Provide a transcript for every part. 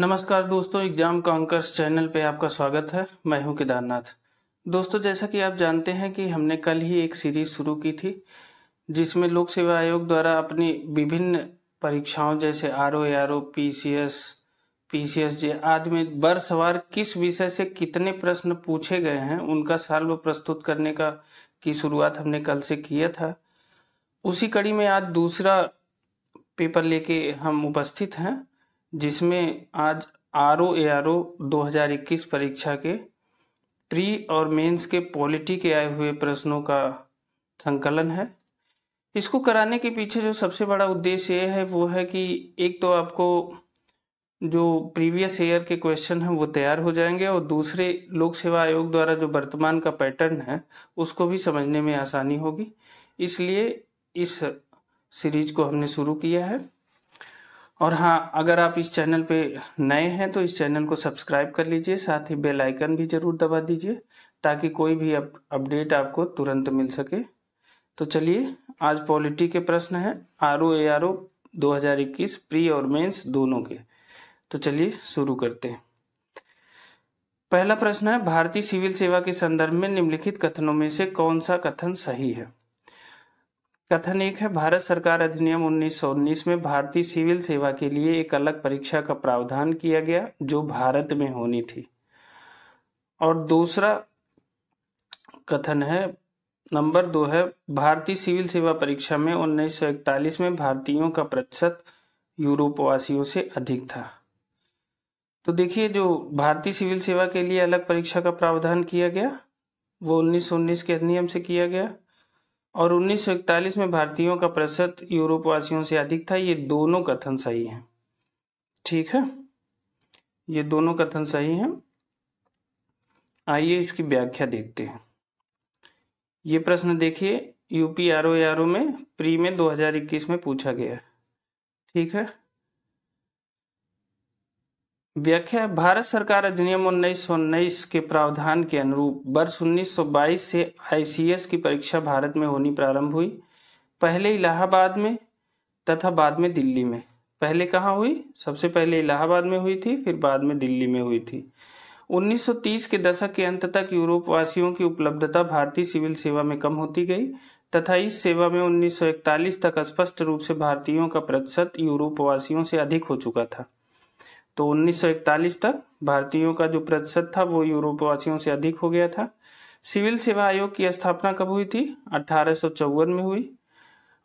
नमस्कार दोस्तों exam कांकर्स channel पे आपका स्वागत है मैं हूं केदारनाथ दोस्तों जैसा कि आप जानते हैं कि हमने कल ही एक सीरीज शुरू की थी जिसमें लोक सेवा आयोग द्वारा अपनी विभिन्न परीक्षाओं जैसे R O R O P C S P C S J आदि में बरसवार किस विषय से कितने प्रश्न पूछे गए हैं उनका सर्व प्रस्तुत करने का की शुरुआत हमने कल से किया था उसी कड़ी में आज दूसरा पेपर लेके हम उपस्थित हैं जिसमें आज R O A R O दो हजार इक्कीस परीक्षा के प्री और मेंस के पॉलिटी के आए हुए प्रश्नों का संकलन है इसको कराने के पीछे जो सबसे बड़ा उद्देश्य ये है वो है कि एक तो आपको जो प्रीवियस ईयर के क्वेश्चन हैं वो तैयार हो जाएंगे और दूसरे लोक सेवा आयोग द्वारा जो वर्तमान का पैटर्न है उसको भी समझने में आसानी होगी इसलिए इस सीरीज को हमने शुरू किया है और हाँ अगर आप इस चैनल पे नए हैं तो इस चैनल को सब्सक्राइब कर लीजिए साथ ही बेल आइकन भी ज़रूर दबा दीजिए ताकि कोई भी अप, अपडेट आपको तुरंत मिल सके तो चलिए आज पॉलिटी के प्रश्न हैं R O A R O दो हज़ार इक्कीस प्री और मेंस दोनों के तो चलिए शुरू करते हैं पहला प्रश्न है भारतीय सिविल सेवा के संदर्भ में निम्नलिखित कथनों में से कौन सा कथन सही है कथन एक है भारत सरकार अधिनियम 1919 में भारतीय सिविल सेवा के लिए एक अलग परीक्षा का प्रावधान किया गया जो भारत में होनी थी और दूसरा कथन है नंबर दो है भारतीय सिविल सेवा परीक्षा में 1941 में भारतीयों का प्रतिशत यूरोप वासियों से अधिक था तो देखिए जो भारतीय सिविल सेवा के लिए अलग परीक्षा का प्रावधान किया गया वो 1919 के अधिनियम से किया गया और 1941 में भारतीयों का प्रतिशत यूरोप वासियों से अधिक था ये दोनों कथन सही हैं ठीक है ये दोनों कथन सही हैं आइए इसकी व्याख्या देखते हैं ये प्रश्न देखिए यूपी आर ओ में प्री में 2021 में पूछा गया ठीक है व्याख्या भारत सरकार अधिनियम उन्नीस सौ उन्नीस के प्रावधान के अनुरूप वर्ष उन्नीस सौ बाईस से आईसीएस की परीक्षा भारत में होनी प्रारंभ हुई पहले इलाहाबाद में तथा बाद में दिल्ली में पहले कहाँ हुई सबसे पहले इलाहाबाद में हुई थी फिर बाद में दिल्ली में हुई थी 1930 के दशक के अंत तक यूरोप वासियों की उपलब्धता भारतीय सिविल सेवा में कम होती गई तथा इस सेवा में 1941 तक स्पष्ट रूप से भारतीयों का प्रतिशत यूरोप वासियों से अधिक हो चुका था तो 1941 तक भारतीयों का जो प्रतिशत था वो यूरोप वासियों से अधिक हो गया था सिविल सेवा आयोग की स्थापना कब हुई थी अठारह में हुई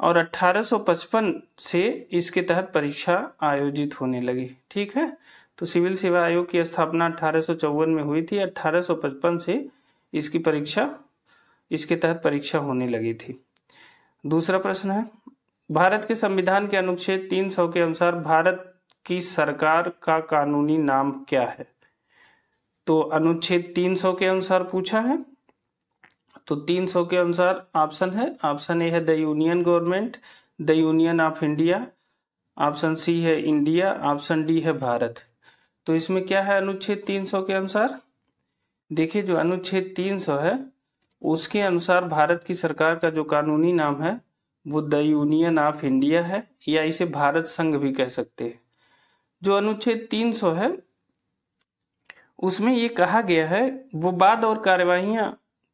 और 1855 से इसके तहत परीक्षा आयोजित होने लगी ठीक है तो सिविल सेवा आयोग की स्थापना अठारह में हुई थी 1855 से इसकी परीक्षा इसके तहत परीक्षा होने लगी थी दूसरा प्रश्न है भारत के संविधान के अनुच्छेद 300 के अनुसार भारत कि सरकार का कानूनी नाम क्या है तो अनुच्छेद 300 के अनुसार पूछा है तो 300 के अनुसार ऑप्शन है ऑप्शन ए है the union government the union of India option C है इंडिया ऑप्शन डी है भारत तो इसमें क्या है अनुच्छेद 300 के अनुसार देखिए जो अनुच्छेद 300 है उसके अनुसार भारत की सरकार का जो कानूनी नाम है वो द यूनियन ऑफ इंडिया है या इसे भारत संघ भी कह सकते हैं जो अनुच्छेद 300 है उसमें ये कहा गया है वो बाद और कार्यवाही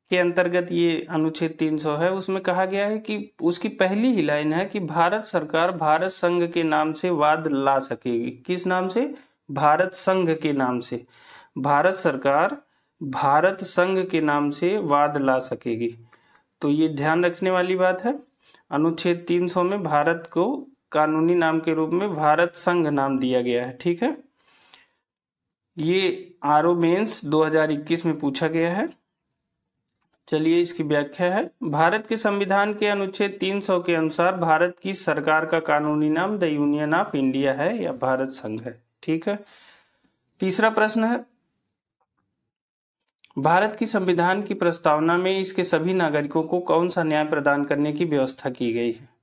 के अंतर्गत ये अनुच्छेद 300 है उसमें कहा गया है कि उसकी पहली ही लाइन है कि भारत सरकार भारत संघ के नाम से वाद ला सकेगी किस नाम से भारत संघ के नाम से भारत सरकार भारत संघ के नाम से वाद ला सकेगी तो ये ध्यान रखने वाली बात है अनुच्छेद 300 में भारत को कानूनी नाम के रूप में भारत संघ नाम दिया गया है ठीक है ये आर ओ मेन्स 2021 में पूछा गया है चलिए इसकी व्याख्या है भारत के संविधान के अनुच्छेद 300 के अनुसार भारत की सरकार का कानूनी नाम द यूनियन ऑफ इंडिया है या भारत संघ है ठीक है तीसरा प्रश्न है भारत की संविधान की प्रस्तावना में इसके सभी नागरिकों को कौन सा न्याय प्रदान करने की व्यवस्था की गई है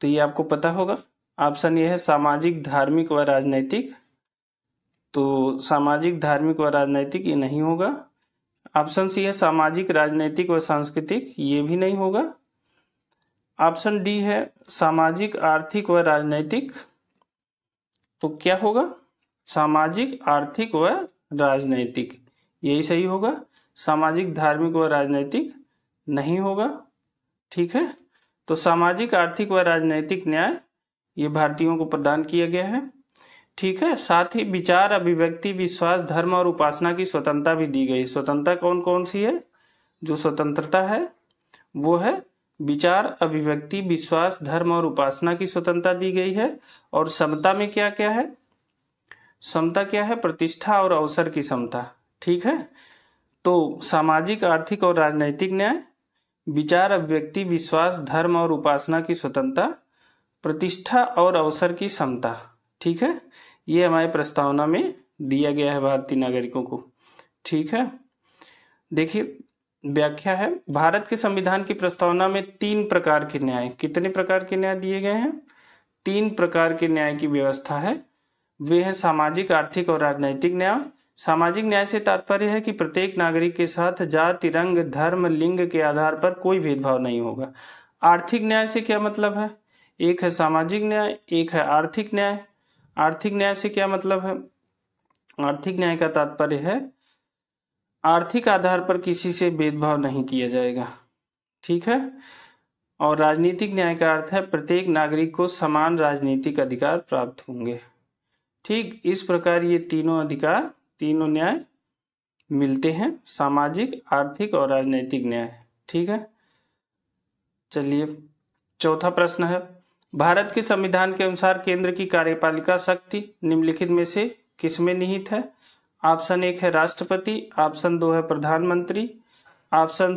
तो ये आपको पता होगा ऑप्शन ये है सामाजिक धार्मिक व राजनैतिक तो सामाजिक धार्मिक व राजनैतिक ये नहीं होगा ऑप्शन सी है सामाजिक राजनैतिक व सांस्कृतिक ये भी नहीं होगा ऑप्शन डी है सामाजिक आर्थिक व राजनैतिक तो क्या होगा सामाजिक आर्थिक व राजनैतिक यही सही होगा सामाजिक धार्मिक व राजनैतिक नहीं होगा ठीक है तो सामाजिक आर्थिक व राजनैतिक न्याय ये भारतीयों को प्रदान किया गया है ठीक है साथ ही विचार अभिव्यक्ति विश्वास धर्म और उपासना की स्वतंत्रता भी दी गई स्वतंत्रता कौन कौन सी है जो स्वतंत्रता है वो है विचार अभिव्यक्ति विश्वास धर्म और उपासना की स्वतंत्रता दी गई है और समता में क्या क्या है समता क्या है प्रतिष्ठा और अवसर की समता ठीक है तो सामाजिक आर्थिक और राजनैतिक न्याय विचार अभिव्यक्ति विश्वास धर्म और उपासना की स्वतंत्रता प्रतिष्ठा और अवसर की समता ठीक है ये हमारे प्रस्तावना में दिया गया है भारतीय नागरिकों को ठीक है देखिए व्याख्या है भारत के संविधान की प्रस्तावना में तीन प्रकार के न्याय कितने प्रकार के न्याय दिए गए हैं तीन प्रकार के न्याय की व्यवस्था है वे हैं सामाजिक आर्थिक और राजनैतिक न्याय सामाजिक न्याय से तात्पर्य है कि प्रत्येक नागरिक के साथ जाति रंग धर्म लिंग के आधार पर कोई भेदभाव नहीं होगा आर्थिक न्याय से क्या मतलब है एक है सामाजिक न्याय एक है आर्थिक न्याय आर्थिक न्याय से क्या मतलब है आर्थिक न्याय का तात्पर्य है आर्थिक आधार पर किसी से भेदभाव नहीं किया जाएगा ठीक है और राजनीतिक न्याय का अर्थ है प्रत्येक नागरिक को समान राजनीतिक अधिकार प्राप्त होंगे ठीक इस प्रकार ये तीनों अधिकार तीनों न्याय मिलते हैं सामाजिक आर्थिक और राजनीतिक न्याय ठीक है चलिए चौथा प्रश्न है भारत के संविधान के अनुसार केंद्र की कार्यपालिका शक्ति निम्नलिखित में से किसमें निहित है ऑप्शन एक है राष्ट्रपति ऑप्शन दो है प्रधानमंत्री ऑप्शन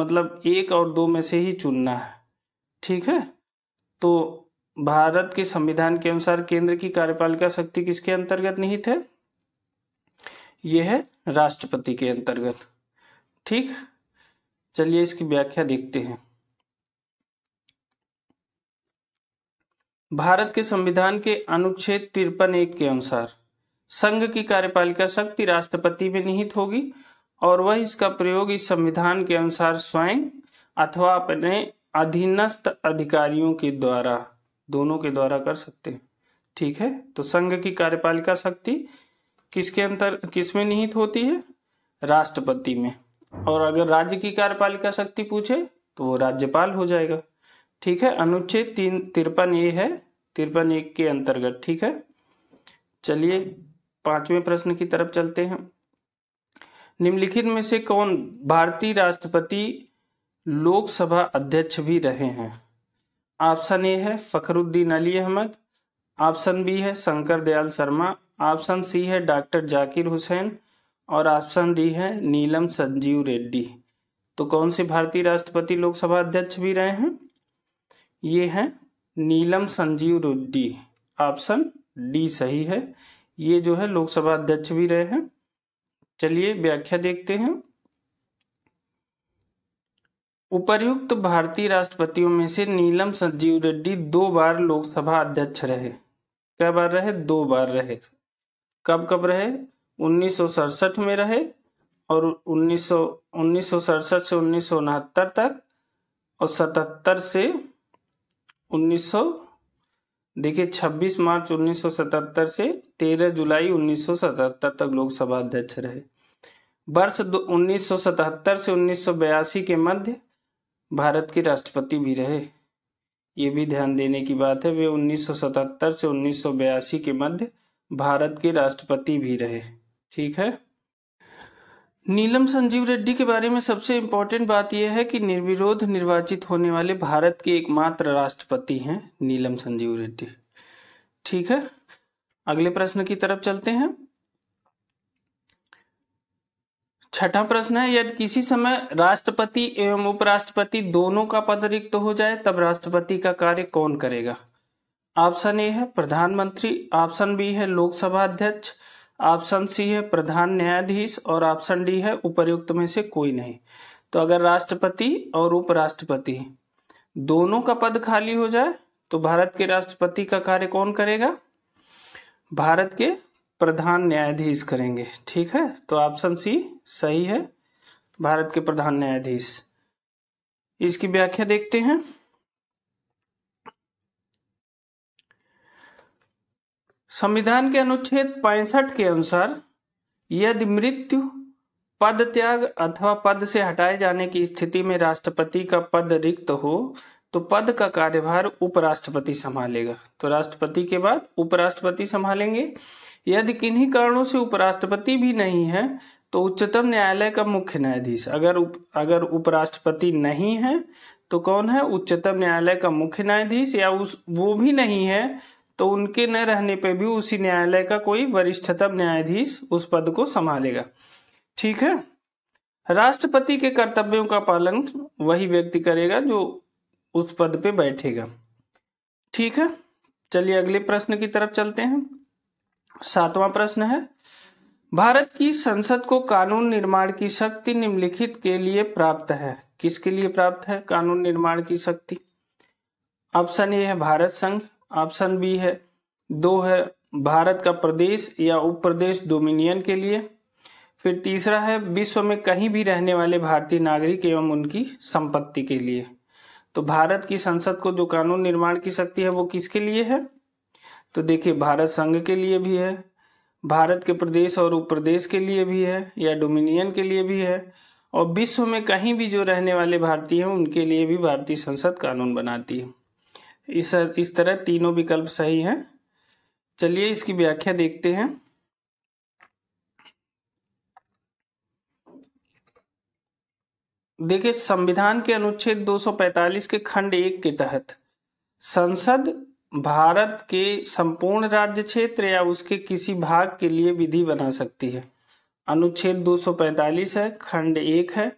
मतलब एक और दो में से ही चुनना है ठीक है तो भारत के संविधान के अनुसार केंद्र की कार्यपालिका शक्ति किसके अंतर्गत निहित है ये है राष्ट्रपति के अंतर्गत ठीक चलिए इसकी व्याख्या देखते हैं भारत के संविधान के अनुच्छेद तिरपन एक के अनुसार संघ की कार्यपालिका शक्ति राष्ट्रपति में निहित होगी और वह इसका प्रयोग इस संविधान के अनुसार स्वयं अथवा अपने अधीनस्थ अधिकारियों के द्वारा दोनों के द्वारा कर सकते हैं ठीक है तो संघ की कार्यपालिका शक्ति किसके अंतर किसमें निहित होती है राष्ट्रपति में और अगर राज्य की कार्यपालिका शक्ति पूछे तो वो राज्यपाल हो जाएगा ठीक है अनुच्छेद तीन तिरपन ए है तिरपन एक के अंतर्गत ठीक है चलिए पांचवें प्रश्न की तरफ चलते हैं निम्नलिखित में से कौन भारतीय राष्ट्रपति लोकसभा अध्यक्ष भी रहे हैं ऑप्शन ए है फखरुद्दीन अली अहमद ऑप्शन बी है शंकर दयाल शर्मा ऑप्शन सी है डॉक्टर जाकिर हुसैन और ऑप्शन डी है नीलम संजीव रेड्डी तो कौन से भारतीय राष्ट्रपति लोकसभा अध्यक्ष भी रहे हैं ये हैं नीलम संजीव रेड्डी ऑप्शन डी सही है ये जो है लोकसभा अध्यक्ष भी रहे हैं चलिए व्याख्या देखते हैं उपर्युक्त भारतीय राष्ट्रपतियों में से नीलम संजीव रेड्डी दो बार लोकसभा अध्यक्ष रहे क्या बार रहे दो बार रहे कब कब रहे उन्नीस में रहे और उन्नीस सौ से उन्नीस तक और 77 से 1900 देखिए 26 मार्च 1977 से 13 जुलाई 1977 तक लोकसभा अध्यक्ष रहे वर्ष 1977 से 1982 के मध्य भारत के राष्ट्रपति भी रहे ये भी ध्यान देने की बात है वे 1977 से 1982 के मध्य भारत के राष्ट्रपति भी रहे ठीक है नीलम संजीव रेड्डी के बारे में सबसे इम्पोर्टेंट बात यह है कि निर्विरोध निर्वाचित होने वाले भारत के एकमात्र राष्ट्रपति हैं नीलम संजीव रेड्डी ठीक है अगले प्रश्न की तरफ चलते हैं छठा प्रश्न है यदि किसी समय राष्ट्रपति एवं उपराष्ट्रपति दोनों का पद रिक्त हो जाए तब राष्ट्रपति का कार्य कौन करेगा ऑप्शन ए है प्रधानमंत्री ऑप्शन बी है लोकसभा अध्यक्ष ऑप्शन सी है प्रधान न्यायाधीश और ऑप्शन डी है उपयुक्त में से कोई नहीं तो अगर राष्ट्रपति और उपराष्ट्रपति दोनों का पद खाली हो जाए तो भारत के राष्ट्रपति का कार्य कौन करेगा भारत के प्रधान न्यायाधीश करेंगे ठीक है तो ऑप्शन सी सही है भारत के प्रधान न्यायाधीश इसकी व्याख्या देखते हैं संविधान के अनुच्छेद पैंसठ के अनुसार यदि मृत्यु पद त्याग अथवा पद से हटाए जाने की स्थिति में राष्ट्रपति का पद रिक्त हो तो पद का कार्यभार उपराष्ट्रपति संभालेगा तो राष्ट्रपति के बाद उपराष्ट्रपति संभालेंगे यदि किन्हीं कारणों से उपराष्ट्रपति भी नहीं है तो उच्चतम न्यायालय का मुख्य न्यायाधीश अगर उप, अगर उपराष्ट्रपति नहीं है तो कौन है उच्चतम न्यायालय का मुख्य न्यायाधीश या उस वो भी नहीं है तो उनके न रहने पर भी उसी न्यायालय का कोई वरिष्ठतम न्यायाधीश उस पद को संभालेगा ठीक है राष्ट्रपति के कर्तव्यों का पालन वही व्यक्ति करेगा जो उस पद पे बैठेगा ठीक है चलिए अगले प्रश्न की तरफ चलते हैं सातवां प्रश्न है भारत की संसद को कानून निर्माण की शक्ति निम्नलिखित के लिए प्राप्त है किसके लिए प्राप्त है कानून निर्माण की शक्ति ऑप्शन ए है भारत संघ ऑप्शन बी है दो है भारत का प्रदेश या उप प्रदेश डोमिनियन के लिए फिर तीसरा है विश्व में कहीं भी रहने वाले भारतीय नागरिक एवं उनकी संपत्ति के लिए तो भारत की संसद को जो कानून निर्माण की शक्ति है वो किसके लिए है तो देखिए भारत संघ के लिए भी है भारत के प्रदेश और उप प्रदेश के लिए भी है या डोमिनियन के लिए भी है और विश्व में कहीं भी जो रहने वाले भारतीय हैं उनके लिए भी भारतीय संसद कानून बनाती है इस इस तरह तीनों विकल्प सही हैं चलिए इसकी व्याख्या देखते हैं देखिए संविधान के अनुच्छेद 245 के खंड एक के तहत संसद भारत के संपूर्ण राज्य क्षेत्र या उसके किसी भाग के लिए विधि बना सकती है अनुच्छेद 245 है खंड एक है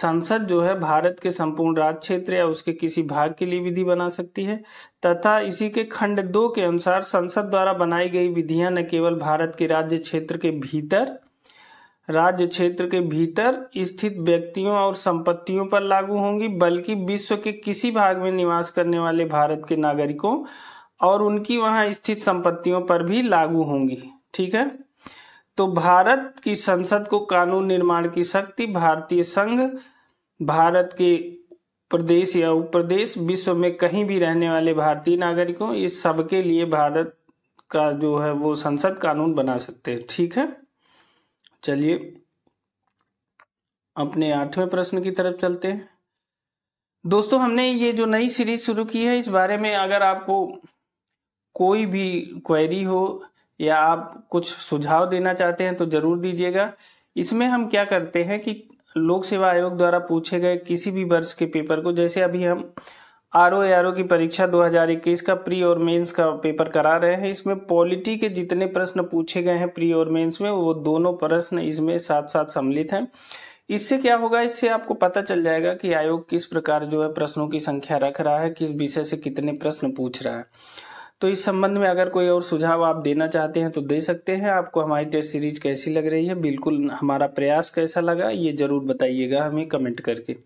संसद जो है भारत के संपूर्ण राज्य क्षेत्र या उसके किसी भाग के लिए विधि बना सकती है तथा इसी के खंड दो के अनुसार संसद द्वारा बनाई गई विधियां न केवल भारत के राज्य क्षेत्र के भीतर राज्य क्षेत्र के भीतर स्थित व्यक्तियों और संपत्तियों पर लागू होंगी बल्कि विश्व के किसी भाग में निवास करने वाले भारत के नागरिकों और उनकी वहां स्थित संपत्तियों पर भी लागू होंगी ठीक है तो भारत की संसद को कानून निर्माण की शक्ति भारतीय संघ भारत के प्रदेश या उपप्रदेश विश्व में कहीं भी रहने वाले भारतीय नागरिकों ये सबके लिए भारत का जो है वो संसद कानून बना सकते हैं ठीक है चलिए अपने आठवें प्रश्न की तरफ चलते हैं दोस्तों हमने ये जो नई सीरीज शुरू की है इस बारे में अगर आपको कोई भी क्वेरी हो या आप कुछ सुझाव देना चाहते हैं तो ज़रूर दीजिएगा इसमें हम क्या करते हैं कि लोक सेवा आयोग द्वारा पूछे गए किसी भी वर्ष के पेपर को जैसे अभी हम आर ओ आर ओ की परीक्षा 2021 का प्री और मेंस का पेपर करा रहे हैं इसमें पॉलिटी के जितने प्रश्न पूछे गए हैं प्री और मेंस में वो दोनों प्रश्न इसमें साथ साथ सम्मिलित हैं इससे क्या होगा इससे आपको पता चल जाएगा कि आयोग किस प्रकार जो है प्रश्नों की संख्या रख रहा है किस विषय से कितने प्रश्न पूछ रहा है तो इस संबंध में अगर कोई और सुझाव आप देना चाहते हैं तो दे सकते हैं आपको हमारी टेस्ट सीरीज कैसी लग रही है बिल्कुल हमारा प्रयास कैसा लगा ये जरूर बताइएगा हमें कमेंट करके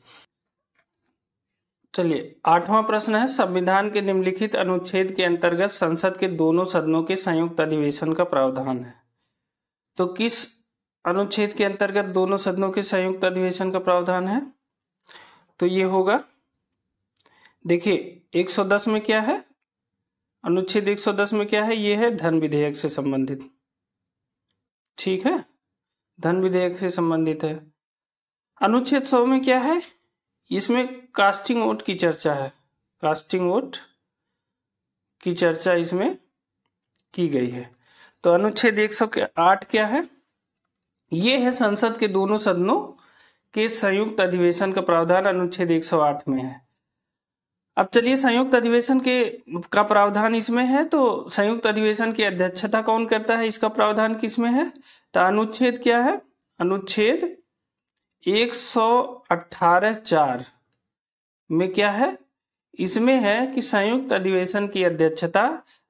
चलिए आठवां प्रश्न है संविधान के निम्नलिखित अनुच्छेद के अंतर्गत संसद के दोनों सदनों के संयुक्त अधिवेशन का प्रावधान है तो किस अनुच्छेद के अंतर्गत दोनों सदनों के संयुक्त अधिवेशन का प्रावधान है तो ये होगा देखिए 110 में क्या है अनुच्छेद 110 में क्या है ये है धन विधेयक से संबंधित ठीक है धन विधेयक से संबंधित है अनुच्छेद सौ में क्या है इसमें कास्टिंग वोट की चर्चा है कास्टिंग वोट की चर्चा इसमें की गई है तो अनुच्छेद एक सौ आठ क्या है ये है संसद के दोनों सदनों के संयुक्त अधिवेशन का प्रावधान अनुच्छेद 108 में है अब चलिए संयुक्त अधिवेशन के का प्रावधान इसमें है तो संयुक्त अधिवेशन की अध्यक्षता कौन करता है इसका प्रावधान किसमें है तो अनुच्छेद क्या है अनुच्छेद 118 चार में क्या है इसमें है कि संयुक्त अधिवेशन की अध्यक्षता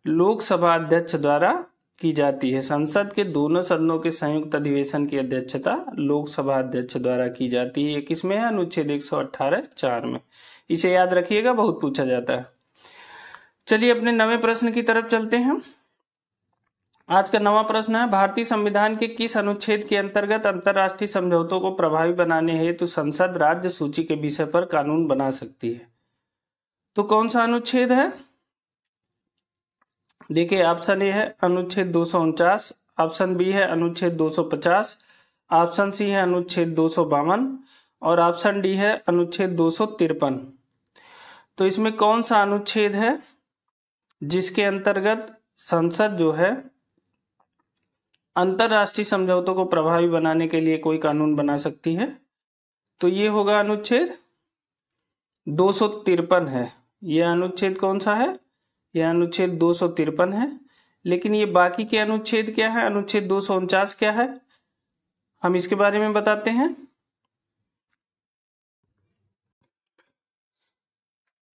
लोकसभा अध्यक्ष द्वारा की जाती है संसद के दोनों सदनों के संयुक्त अधिवेशन की अध्यक्षता लोकसभा अध्यक्ष द्वारा की जाती है किसमें है अनुच्छेद अठारह चार में इसे याद रखिएगा बहुत पूछा जाता है चलिए अपने नवे प्रश्न की तरफ चलते हैं आज का नवा प्रश्न है भारतीय संविधान के किस अनुच्छेद के अंतर्गत अंतरराष्ट्रीय समझौतों को प्रभावी बनाने हेतु संसद राज्य सूची के विषय पर कानून बना सकती है तो कौन सा अनुच्छेद है देखिए ऑप्शन ए है अनुच्छेद दो ऑप्शन बी है अनुच्छेद 250 ऑप्शन सी है अनुच्छेद दो और ऑप्शन डी है अनुच्छेद दो तो इसमें कौन सा अनुच्छेद है जिसके अंतर्गत संसद जो है अंतरराष्ट्रीय समझौतों को प्रभावी बनाने के लिए कोई कानून बना सकती है तो ये होगा अनुच्छेद दो है यह अनुच्छेद कौन सा है यह अनुच्छेद दो है लेकिन ये बाकी के अनुच्छेद क्या है अनुच्छेद दो क्या है हम इसके बारे में बताते हैं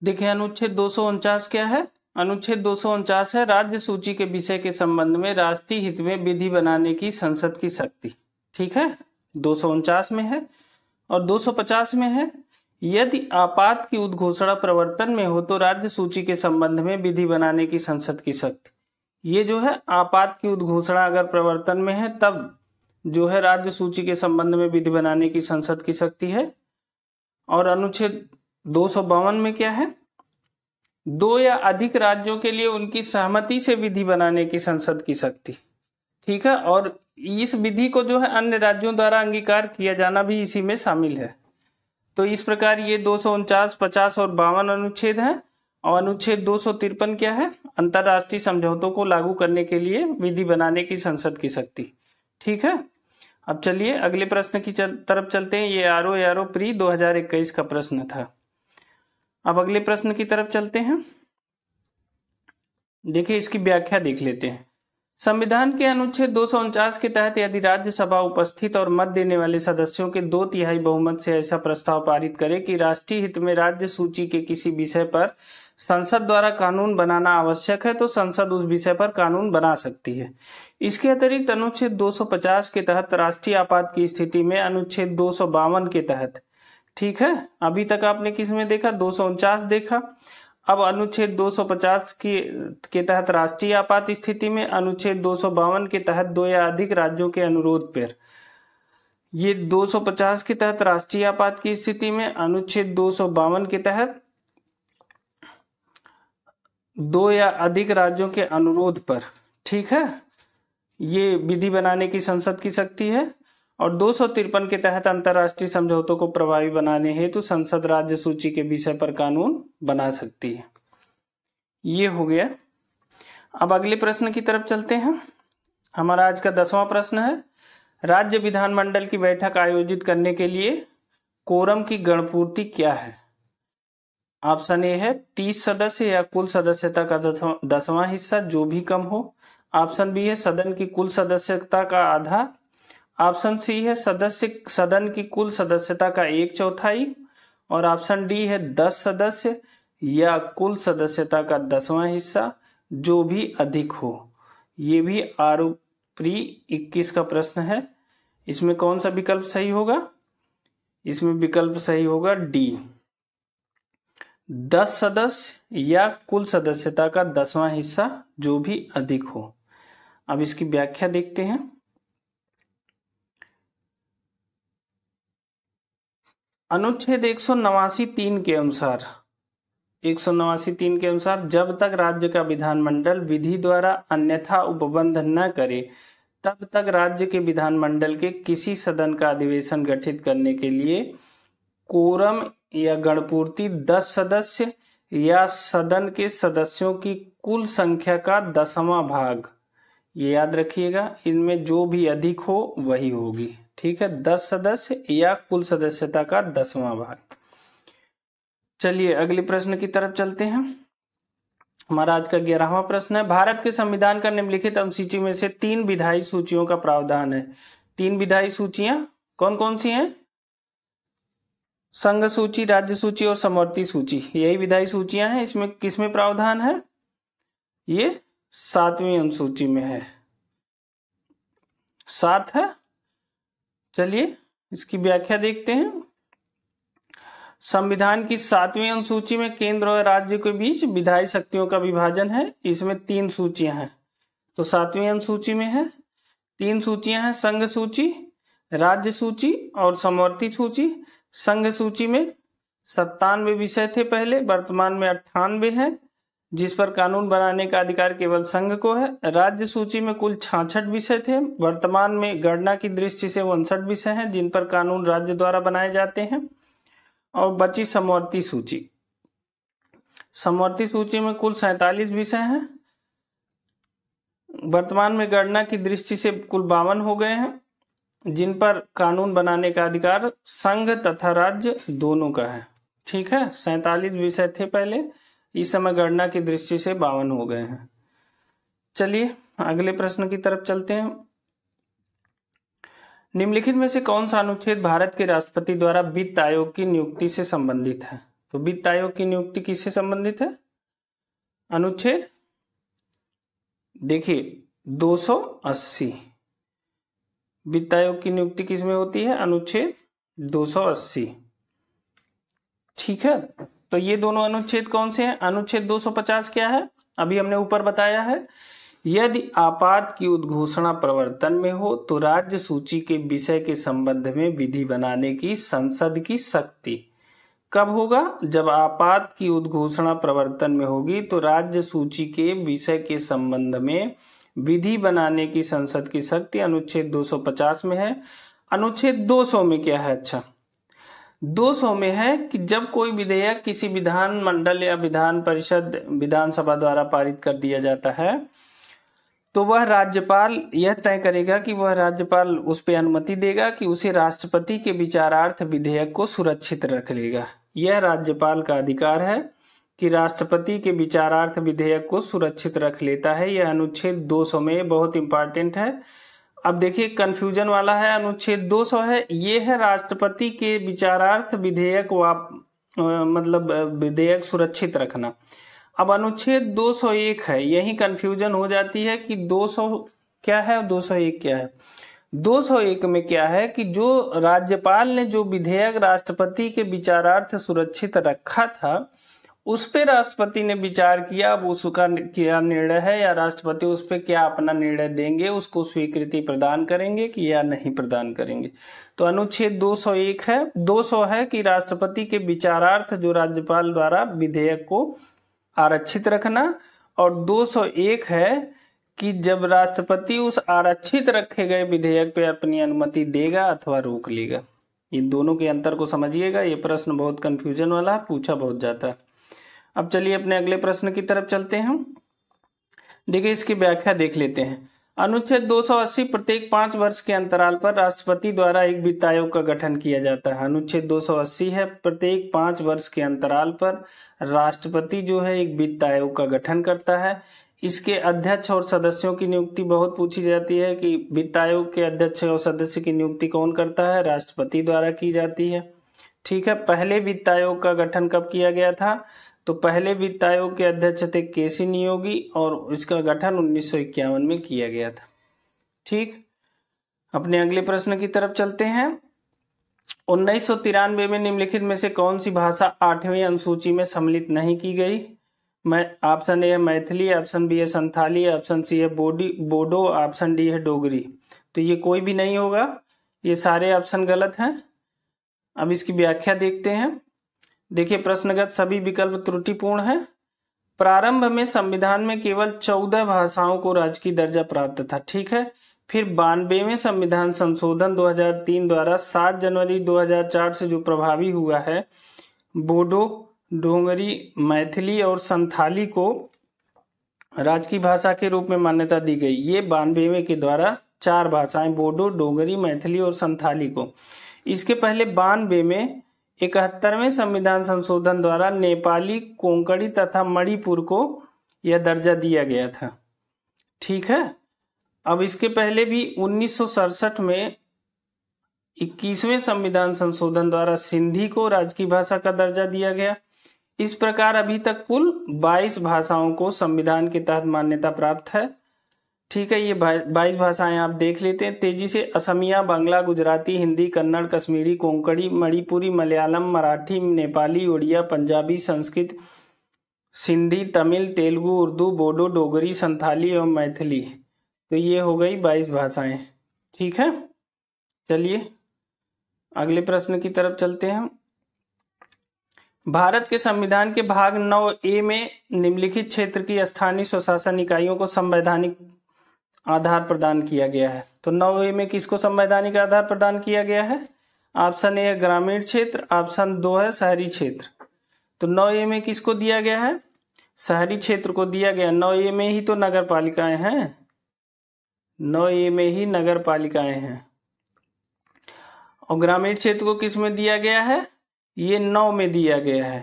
देखिए अनुच्छेद दो क्या है अनुच्छेद दो है राज्य सूची के विषय के संबंध में राष्ट्रीय हित में विधि बनाने की संसद की शक्ति ठीक है दो में है और 250 में है यदि आपात की उद्घोषणा प्रवर्तन में हो तो राज्य सूची के संबंध में विधि बनाने की संसद की शक्ति ये जो है आपात की उद्घोषणा अगर प्रवर्तन में है तब जो है राज्य सूची के संबंध में विधि बनाने की संसद की शक्ति है और अनुच्छेद दो में क्या है दो या अधिक राज्यों के लिए उनकी सहमति से विधि बनाने की संसद की शक्ति ठीक है और इस विधि को जो है अन्य राज्यों द्वारा अंगीकार किया जाना भी इसी में शामिल है तो इस प्रकार ये दो सौ उनचास पचास और बावन अनुच्छेद हैं और अनुच्छेद दो सौ तिरपन क्या है अंतर्राष्ट्रीय समझौतों को लागू करने के लिए विधि बनाने की संसद की शक्ति ठीक है अब चलिए अगले प्रश्न की तरफ चलते हैं ये R O R O pre दो का प्रश्न था अब अगले प्रश्न की तरफ चलते हैं देखिए इसकी व्याख्या देख लेते हैं संविधान के अनुच्छेद दो के तहत यदि राज्यसभा उपस्थित और मत देने वाले सदस्यों के दो तिहाई बहुमत से ऐसा प्रस्ताव पारित करे कि राष्ट्रीय हित में राज्य सूची के किसी विषय पर संसद द्वारा कानून बनाना आवश्यक है तो संसद उस विषय पर कानून बना सकती है इसके अतिरिक्त अनुच्छेद 250 के तहत राष्ट्रीय आपात की स्थिति में अनुच्छेद दो के तहत ठीक है अभी तक आपने किस में देखा दो देखा अब अनुच्छेद 250 की के तहत राष्ट्रीय आपात स्थिति में अनुच्छेद दो के तहत दो या अधिक राज्यों के अनुरोध पर ये 250 के तहत राष्ट्रीय आपात की स्थिति में अनुच्छेद दो के तहत दो या अधिक राज्यों के अनुरोध पर ठीक है ये विधि बनाने की संसद की शक्ति है और दो के तहत अंतर्राष्ट्रीय समझौतों को प्रभावी बनाने हेतु संसद राज्य सूची के विषय पर कानून बना सकती है ये हो गया अब अगले प्रश्न की तरफ चलते हैं हमारा आज का दसवां प्रश्न है राज्य विधानमंडल की बैठक आयोजित करने के लिए कोरम की गणपूर्ति क्या है ऑप्शन ए है तीस सदस्य या कुल सदस्यता का दसवां हिस्सा जो भी कम हो ऑप्शन बी है सदन की कुल सदस्यता का आधा ऑप्शन सी है सदस्य सदन की कुल सदस्यता का एक चौथाई और ऑप्शन डी है दस सदस्य या कुल सदस्यता का दसवां हिस्सा जो भी अधिक हो ये भी आरोपी इक्कीस का प्रश्न है इसमें कौन सा विकल्प सही होगा इसमें विकल्प सही होगा डी दस सदस्य या कुल सदस्यता का दसवां हिस्सा जो भी अधिक हो अब इसकी व्याख्या देखते हैं अनुच्छेद एक सौ नवासी तीन के अनुसार एक सौ नवासी तीन के अनुसार जब तक राज्य का विधानमंडल विधि द्वारा अन्यथा उपबंध न करे तब तक राज्य के विधानमंडल के किसी सदन का अधिवेशन गठित करने के लिए कोरम या गणपूर्ति दस सदस्य या सदन के सदस्यों की कुल संख्या का दसवां भाग ये याद रखिएगा इनमें जो भी अधिक हो वही होगी ठीक है दस सदस्य या कुल सदस्यता का दसवां भाग चलिए अगले प्रश्न की तरफ चलते हैं हमारा आज का ग्यारहवा प्रश्न है भारत के संविधान का निम्नलिखित अनुसूची में से तीन विधायी सूचियों का प्रावधान है तीन विधायी सूचियां कौन कौन सी हैं संघ सूची राज्य सूची और समवर्ती सूची यही विधायी सूचियां हैं इसमें किसमें प्रावधान है ये सातवीं अनुसूची में है सात है चलिए इसकी व्याख्या देखते हैं संविधान की सातवीं अनुसूची में केंद्र और राज्य के बीच विधायी शक्तियों का विभाजन है इसमें तीन सूचियां हैं तो सातवीं अनुसूची में है तीन सूचियां हैं संघ सूची राज्य सूची और समवर्ती सूची संघ सूची में सत्तानवे विषय थे पहले वर्तमान में अट्ठानवे हैं जिस पर कानून बनाने का अधिकार केवल संघ को है राज्य सूची में कुल छाछठ विषय थे वर्तमान में गणना की दृष्टि से उनसठ विषय हैं जिन पर कानून राज्य द्वारा बनाए जाते हैं और बची समवर्ती सूची समवर्ती सूची में कुल सैतालीस विषय हैं वर्तमान में गणना की दृष्टि से कुल बावन हो गए हैं जिन पर कानून बनाने का अधिकार संघ तथा राज्य दोनों का है ठीक है सैतालीस विषय थे पहले इस समय गणना की दृष्टि से बावन हो गए हैं चलिए अगले प्रश्न की तरफ चलते हैं निम्नलिखित में से कौन सा अनुच्छेद भारत के राष्ट्रपति द्वारा वित्त आयोग की नियुक्ति से संबंधित है तो वित्त आयोग की नियुक्ति किससे संबंधित है अनुच्छेद देखिए 280 वित्त आयोग की नियुक्ति किसमें होती है अनुच्छेद 280 ठीक है तो ये दोनों अनुच्छेद कौन से हैं अनुच्छेद 250 क्या है अभी हमने ऊपर बताया है यदि आपात की उद्घोषणा प्रवर्तन में हो तो राज्य सूची के विषय के संबंध में विधि बनाने की संसद की शक्ति कब होगा जब आपात की उद्घोषणा प्रवर्तन में होगी तो राज्य सूची के विषय के संबंध में विधि बनाने की संसद की शक्ति अनुच्छेद 250 में है अनुच्छेद 200 में क्या है अच्छा दो सौ में है कि जब कोई विधेयक किसी विधान मंडल या विधान परिषद विधानसभा द्वारा पारित कर दिया जाता है तो वह राज्यपाल यह तय करेगा कि वह राज्यपाल उस पर अनुमति देगा कि उसे राष्ट्रपति के विचारार्थ विधेयक को सुरक्षित रख लेगा यह राज्यपाल का अधिकार है कि राष्ट्रपति के विचारार्थ विधेयक को सुरक्षित रख लेता है यह अनुच्छेद 200 में बहुत इंपॉर्टेंट है अब देखिए कन्फ्यूजन वाला है अनुच्छेद 200 है ये है राष्ट्रपति के विचारार्थ विधेयक व मतलब विधेयक सुरक्षित रखना अब अनुच्छेद 201 है यही कन्फ्यूजन हो जाती है कि 200 क्या है और 201 क्या है 201 में क्या है कि जो राज्यपाल ने जो विधेयक राष्ट्रपति के विचारार्थ सुरक्षित रखा था उस पर राष्ट्रपति ने विचार किया अब उसका क्या निर्णय है या राष्ट्रपति उस पर क्या अपना निर्णय देंगे उसको स्वीकृति प्रदान करेंगे कि या नहीं प्रदान करेंगे तो अनुच्छेद 201 है 200 है कि राष्ट्रपति के विचारार्थ जो राज्यपाल द्वारा विधेयक को आरक्षित रखना और 201 है कि जब राष्ट्रपति उस आरक्षित रखे गए विधेयक पे अपनी अनुमति देगा अथवा रोक लेगा इन दोनों के अंतर को समझिएगा ये प्रश्न बहुत कंफ्यूजन वाला पूछा बहुत जाता है अब चलिए अपने अगले प्रश्न की तरफ चलते हैं देखिए इसकी व्याख्या देख लेते हैं अनुच्छेद 280 प्रत्येक पांच वर्ष के अंतराल पर राष्ट्रपति द्वारा एक वित्त आयोग का गठन किया जाता है अनुच्छेद 280 है प्रत्येक पांच वर्ष के अंतराल पर राष्ट्रपति जो है एक वित्त आयोग का गठन करता है इसके अध्यक्ष और सदस्यों की नियुक्ति बहुत पूछी जाती है कि वित्त आयोग के अध्यक्ष और सदस्य की नियुक्ति कौन करता है राष्ट्रपति द्वारा की जाती है ठीक है पहले वित्त आयोग का गठन कब किया गया था तो पहले वित्त आयोग के अध्यक्ष थे के सी नियोगी और इसका गठन उन्नीस में किया गया था ठीक अपने अगले प्रश्न की तरफ चलते हैं उन्नीस में निम्नलिखित में से कौन सी भाषा आठवीं अनुसूची में सम्मिलित नहीं की गई मैं ऑप्शन ए है मैथिली ऑप्शन बी है संथाली ऑप्शन सी है बोडी बोडो ऑप्शन डी है डोगरी तो ये कोई भी नहीं होगा ये सारे ऑप्शन गलत हैं अब इसकी व्याख्या देखते हैं देखिए प्रश्नगत सभी विकल्प त्रुटिपूर्ण है प्रारंभ में संविधान में केवल चौदह भाषाओं को राजकीय दर्जा प्राप्त था ठीक है फिर बानवेवें संविधान संशोधन 2003 द्वारा 7 जनवरी 2004 से जो प्रभावी हुआ है बोडो डोंगरी मैथिली और संथाली को राजकीय भाषा के रूप में मान्यता दी गई ये बानवेवें के द्वारा चार भाषाएं बोडो डोंगरी मैथिली और संथाली को इसके पहले बानवे में इकहत्तरवें संविधान संशोधन द्वारा नेपाली कोंकणी तथा मणिपुर को यह दर्जा दिया गया था ठीक है अब इसके पहले भी उन्नीस में इक्कीसवें संविधान संशोधन द्वारा सिंधी को राजकीय भाषा का दर्जा दिया गया इस प्रकार अभी तक कुल 22 भाषाओं को संविधान के तहत मान्यता प्राप्त है ठीक है ये बाईस भाषाएं आप देख लेते हैं तेजी से असमिया बांग्ला गुजराती हिंदी कन्नड़ कश्मीरी कोंकणी मणिपुरी मलयालम मराठी नेपाली उड़िया पंजाबी संस्कृत सिंधी तमिल तेलुगु उर्दू बोडो डोगरी संथाली और मैथिली तो ये हो गई बाईस भाषाएं ठीक है चलिए अगले प्रश्न की तरफ चलते हैं भारत के संविधान के भाग नौ ए में निम्नलिखित क्षेत्र की स्थानीय स्वशासन इकाइयों को संवैधानिक आधार प्रदान किया गया है तो नौ ए में किसको संवैधानिक आधार प्रदान किया गया है ऑप्शन ए है ग्रामीण क्षेत्र ऑप्शन दो है शहरी क्षेत्र तो नौ ए में किसको दिया गया है शहरी क्षेत्र को दिया गया नौ ए में ही तो नगर पालिकाएं हैं नौ ए में ही नगर पालिकाएं हैं और ग्रामीण क्षेत्र को किस में दिया गया है ये नौ में दिया गया है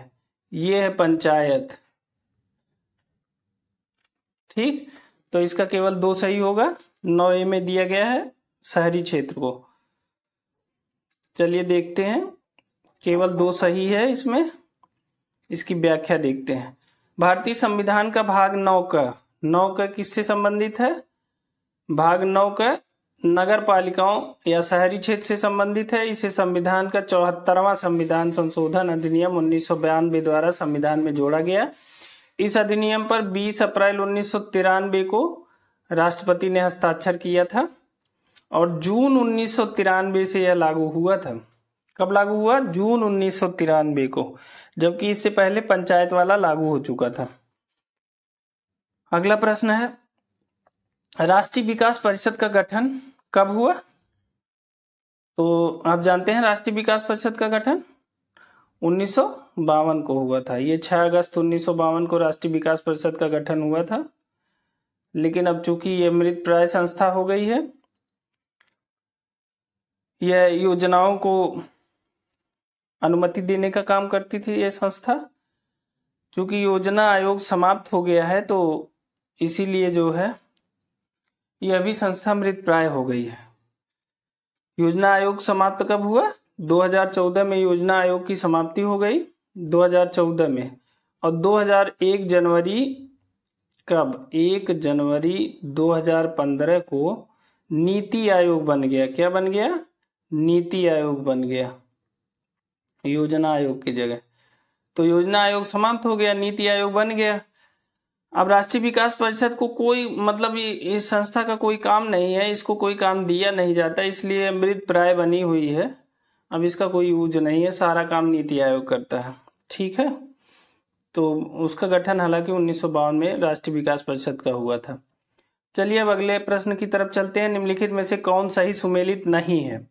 ये है पंचायत ठीक तो इसका केवल दो सही होगा नौ ए में दिया गया है शहरी क्षेत्र को चलिए देखते हैं केवल दो सही है इसमें इसकी व्याख्या देखते हैं भारतीय संविधान का भाग नौ का नौ का किससे संबंधित है भाग नौ का नगर पालिकाओं या शहरी क्षेत्र से संबंधित है इसे संविधान का चौहत्तरवा संविधान संशोधन अधिनियम उन्नीस द्वारा संविधान में जोड़ा गया इस अधिनियम पर 20 अप्रैल उन्नीस को राष्ट्रपति ने हस्ताक्षर किया था और जून उन्नीस से यह लागू हुआ था कब लागू हुआ जून उन्नीस को जबकि इससे पहले पंचायत वाला लागू हो चुका था अगला प्रश्न है राष्ट्रीय विकास परिषद का गठन कब हुआ तो आप जानते हैं राष्ट्रीय विकास परिषद का गठन उन्नीस को हुआ था ये 6 अगस्त उन्नीस को राष्ट्रीय विकास परिषद का गठन हुआ था लेकिन अब चूंकि ये मृत प्राय संस्था हो गई है यह योजनाओं को अनुमति देने का काम करती थी यह संस्था चूंकि योजना आयोग समाप्त हो गया है तो इसीलिए जो है यह अभी संस्था मृत प्राय हो गई है योजना आयोग समाप्त कब हुआ 2014 में योजना आयोग की समाप्ति हो गई 2014 में और 2001 जनवरी कब 1 जनवरी 2015 को नीति आयोग बन गया क्या बन गया नीति आयोग बन गया योजना आयोग की जगह तो योजना आयोग समाप्त हो गया नीति आयोग बन गया अब राष्ट्रीय विकास परिषद को कोई मतलब इस संस्था का कोई काम नहीं है इसको कोई काम दिया नहीं जाता इसलिए मृत प्राय बनी हुई है अब इसका कोई यूज नहीं है सारा काम नीति आयोग करता है ठीक है तो उसका गठन हालांकि उन्नीस में राष्ट्रीय विकास परिषद का हुआ था चलिए अब अगले प्रश्न की तरफ चलते हैं निम्नलिखित में से कौन सही सुमेलित नहीं है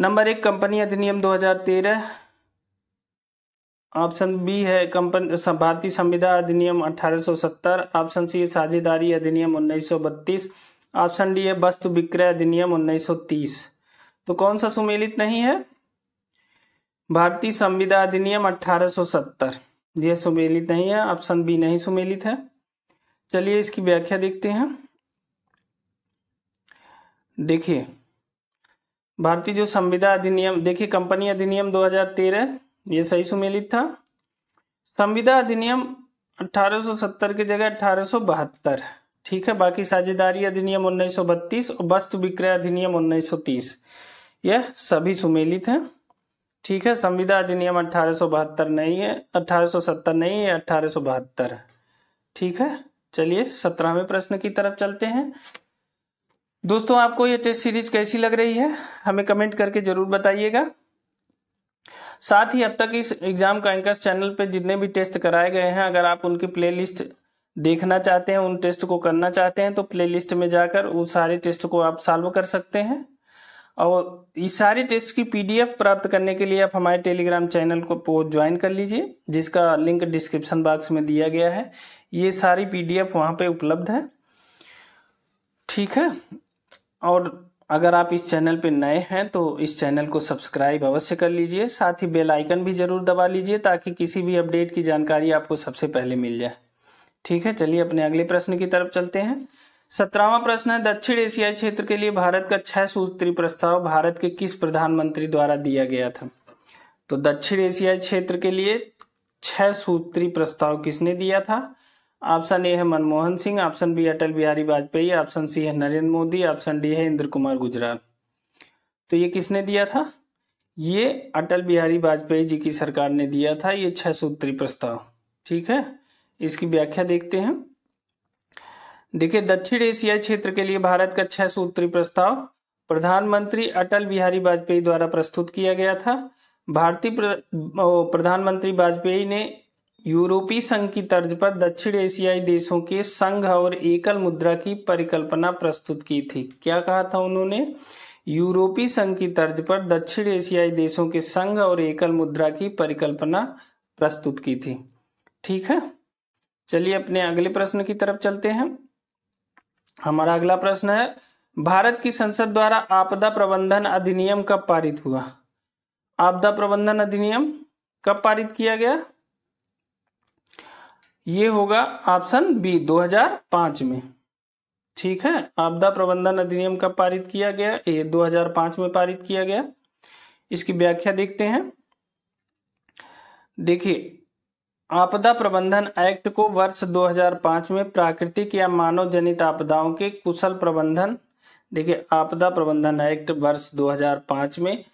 नंबर एक कंपनी अधिनियम 2013 ऑप्शन बी है कंपन भारतीय संविदा अधिनियम 1870 ऑप्शन सी साझेदारी अधिनियम 1932 ऑप्शन डी है वस्तु विक्रय अधिनियम 1930 तो कौन सा सुमेलित नहीं है भारतीय संविदा अधिनियम 1870 यह सुमेलित नहीं है ऑप्शन बी नहीं सुमेलित है चलिए इसकी व्याख्या देखते हैं देखिए भारतीय जो संविदा अधिनियम देखिए कंपनी अधिनियम 2013 यह सही सुमेलित था संविदा अधिनियम 1870 की जगह अठारह ठीक है बाकी साझेदारी अधिनियम बत्तीस और वस्तु विक्रय अधिनियम तीस यह सभी सुमेलित हैं ठीक है संविदा अधिनियम अठारह नहीं है सत्तर नहीं है अठारह है ठीक है चलिए सत्रहवें प्रश्न की तरफ चलते हैं दोस्तों आपको ये टेस्ट सीरीज कैसी लग रही है हमें कमेंट करके जरूर बताइएगा साथ ही अब तक इस एग्जाम का एंकर चैनल पे जितने भी टेस्ट कराए गए हैं अगर आप उनकी प्लेलिस्ट देखना चाहते हैं उन टेस्ट को करना चाहते हैं तो प्लेलिस्ट में जाकर उस सारे टेस्ट को आप सॉल्व कर सकते हैं और इस सारे टेस्ट की पीडीएफ प्राप्त करने के लिए आप हमारे टेलीग्राम चैनल को ज्वाइन कर लीजिए जिसका लिंक डिस्क्रिप्शन बॉक्स में दिया गया है ये सारी पीडीएफ वहाँ पे उपलब्ध है ठीक है और अगर आप इस चैनल पे नए हैं तो इस चैनल को सब्सक्राइब अवश्य कर लीजिए साथ ही बेल आइकन भी जरूर दबा लीजिए ताकि किसी भी अपडेट की जानकारी आपको सबसे पहले मिल जाए ठीक है चलिए अपने अगले प्रश्न की तरफ चलते हैं सत्रहवा प्रश्न है दक्षिण एशियाई क्षेत्र के लिए भारत का छह सूत्री प्रस्ताव भारत के किस प्रधानमंत्री द्वारा दिया गया था तो दक्षिण एशियाई क्षेत्र के लिए छह सूत्री प्रस्ताव किसने दिया था ऑप्शन ए है Manmohan Singh option B Atal Bihari Vajpayee option C है नरेंद्र मोदी ऑप्शन डी है इंद्र कुमार गुजराल तो ये किसने दिया था ये अटल बिहारी वाजपेयी जी की सरकार ने दिया था ये छह सूत्री प्रस्ताव ठीक है इसकी व्याख्या देखते हैं देखिए दक्षिण एशिया क्षेत्र के लिए भारत का छह सूत्री प्रस्ताव प्रधानमंत्री अटल बिहारी वाजपेयी द्वारा प्रस्तुत किया गया था भारतीय प्रधानमंत्री वाजपेयी ने यूरोपीय संघ की तर्ज पर दक्षिण एशियाई देशों के संघ और एकल मुद्रा की परिकल्पना प्रस्तुत की थी क्या कहा था उन्होंने यूरोपीय संघ की तर्ज पर दक्षिण एशियाई देशों के संघ और एकल मुद्रा की परिकल्पना प्रस्तुत की थी ठीक है चलिए अपने अगले प्रश्न की तरफ चलते हैं हमारा अगला प्रश्न है भारत की संसद द्वारा आपदा प्रबंधन अधिनियम कब पारित हुआ आपदा प्रबंधन अधिनियम कब पारित किया गया ये होगा ऑप्शन बी 2005 में ठीक है आपदा प्रबंधन अधिनियम कब पारित किया गया ये 2005 में पारित किया गया इसकी व्याख्या देखते हैं देखिए आपदा प्रबंधन एक्ट को वर्ष 2005 में प्राकृतिक या मानव जनित आपदाओं के कुशल प्रबंधन देखिए आपदा प्रबंधन एक्ट वर्ष 2005 में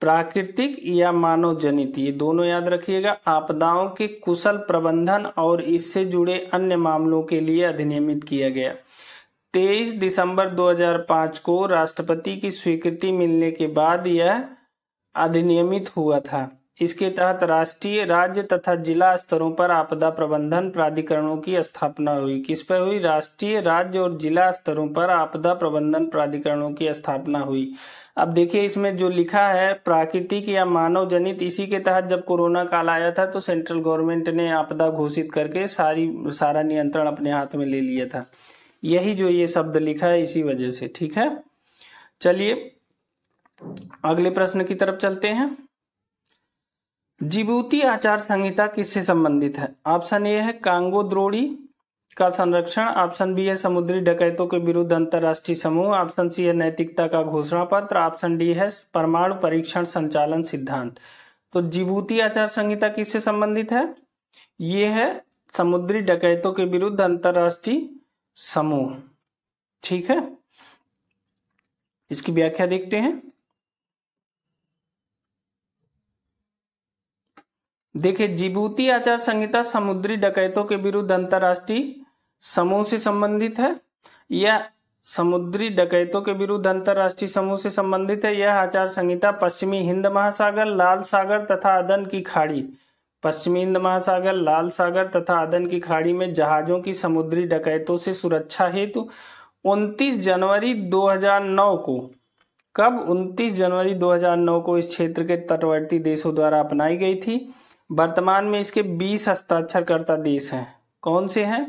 प्राकृतिक या मानव जनित ये दोनों याद रखिएगा आपदाओं के कुशल प्रबंधन और इससे जुड़े अन्य मामलों के लिए अधिनियमित किया गया 23 दिसंबर 2005 को राष्ट्रपति की स्वीकृति मिलने के बाद यह अधिनियमित हुआ था इसके तहत राष्ट्रीय राज्य तथा जिला स्तरों पर आपदा प्रबंधन प्राधिकरणों की स्थापना हुई किस पर हुई राष्ट्रीय राज्य और जिला स्तरों पर आपदा प्रबंधन प्राधिकरणों की स्थापना हुई अब देखिए इसमें जो लिखा है प्राकृतिक या मानव जनित इसी के तहत जब कोरोना काल आया था तो सेंट्रल गवर्नमेंट ने आपदा घोषित करके सारी सारा नियंत्रण अपने हाथ में ले लिया था यही जो ये शब्द लिखा है इसी वजह से ठीक है चलिए अगले प्रश्न की तरफ चलते हैं जिबूती आचार संहिता किससे संबंधित है ऑप्शन ए है कांगो द्रोड़ी का संरक्षण ऑप्शन बी है समुद्री डकैतों के विरुद्ध अंतर्राष्ट्रीय समूह ऑप्शन सी है नैतिकता का घोषणा पत्र ऑप्शन डी है परमाणु परीक्षण संचालन सिद्धांत तो जिबूती आचार संहिता किससे संबंधित है ये है समुद्री डकैतों के विरुद्ध अंतर्राष्ट्रीय समूह ठीक है इसकी व्याख्या देखते हैं देखिए जिबूती आचार संहिता समुद्री डकैतों के विरुद्ध अंतर्राष्ट्रीय समूह से संबंधित है यह समुद्री डकैतों के विरुद्ध अंतर्राष्ट्रीय समूह से संबंधित है यह आचार संहिता पश्चिमी हिंद महासागर लाल सागर तथा अदन की खाड़ी पश्चिमी हिंद महासागर लाल सागर तथा अदन की खाड़ी में जहाजों की समुद्री डकैतों से सुरक्षा हेतु 29 जनवरी 2009 को कब 29 जनवरी 2009 को इस क्षेत्र के तटवर्ती देशों द्वारा अपनाई गई थी वर्तमान में इसके 20 हस्ताक्षरकर्ता देश हैं कौन से हैं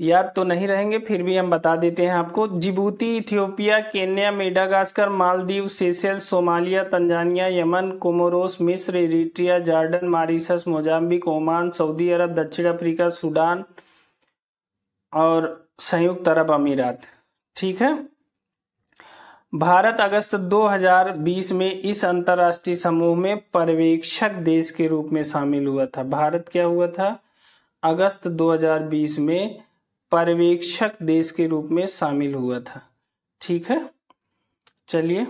याद तो नहीं रहेंगे फिर भी हम बता देते हैं आपको Djibouti Ethiopia Kenya Madagascar Maldives Seychelles Somalia Tanzania Yemen Comoros मिस्र Eritrea Jordan Mauritius Mozambique Oman Saudi Arab दक्षिण अफ्रीका सूडान और संयुक्त अरब अमीरात ठीक है भारत अगस्त 2020 में इस अंतर्राष्ट्रीय समूह में पर्यवेक्षक देश के रूप में शामिल हुआ था भारत क्या हुआ था अगस्त 2020 में पर्यवेक्षक देश के रूप में शामिल हुआ था ठीक है चलिए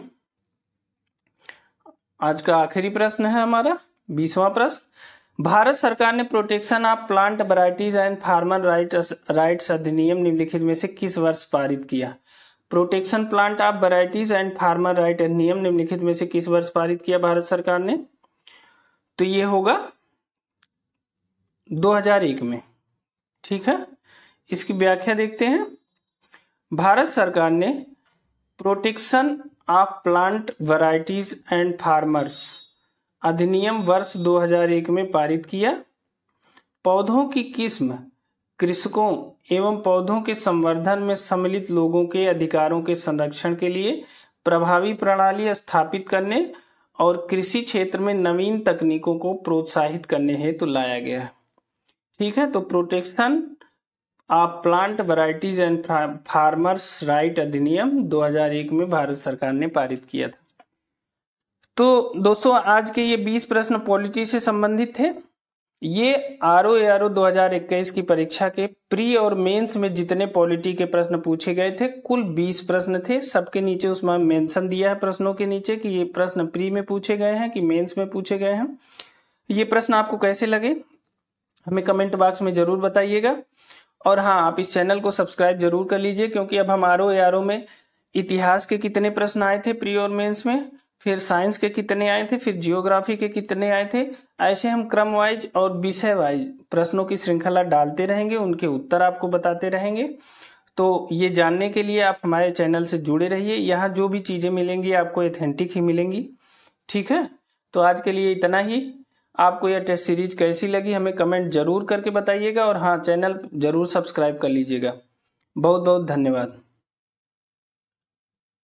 आज का आखिरी प्रश्न है हमारा बीसवा प्रश्न भारत सरकार ने protection of plant varieties and farmer right rights अधिनियम निम्नलिखित में से किस वर्ष पारित किया protection plant of varieties and farmer right अधिनियम निम्नलिखित में से किस वर्ष पारित किया भारत सरकार ने तो ये होगा 2001 में ठीक है इसकी व्याख्या देखते हैं भारत सरकार ने protection of plant varieties and farmers अधिनियम वर्ष 2001 में पारित किया पौधों की किस्म कृषकों एवं पौधों के संवर्धन में सम्मिलित लोगों के अधिकारों के संरक्षण के लिए प्रभावी प्रणाली स्थापित करने और कृषि क्षेत्र में नवीन तकनीकों को प्रोत्साहित करने हेतु तो लाया गया है ठीक है तो protection of plant varieties and farmers right अधिनियम 2001 में भारत सरकार ने पारित किया था तो दोस्तों आज के ये 20 प्रश्न पॉलिटी से संबंधित थे ये आर ओ आर ओ दो की परीक्षा के प्री और मेंस में जितने पॉलिटी के प्रश्न पूछे गए थे कुल 20 प्रश्न थे सबके नीचे उसमें मेंशन दिया है प्रश्नों के नीचे कि ये प्रश्न प्री में पूछे गए हैं कि मेंस में पूछे गए हैं ये प्रश्न आपको कैसे लगे हमें कमेंट बॉक्स में जरूर बताइएगा और हाँ आप इस चैनल को सब्सक्राइब जरूर कर लीजिए क्योंकि अब हम आर ओ में इतिहास के कितने प्रश्न आए थे प्री और मेन्स में फिर साइंस के कितने आए थे फिर जियोग्राफी के कितने आए थे ऐसे हम क्रम वाइज और विषय वाइज प्रश्नों की श्रृंखला डालते रहेंगे उनके उत्तर आपको बताते रहेंगे तो ये जानने के लिए आप हमारे चैनल से जुड़े रहिए यहाँ जो भी चीज़ें मिलेंगी आपको एथेंटिक ही मिलेंगी ठीक है तो आज के लिए इतना ही आपको यह टेस्ट सीरीज कैसी लगी हमें कमेंट जरूर करके बताइएगा और हाँ चैनल जरूर सब्सक्राइब कर लीजिएगा बहुत बहुत धन्यवाद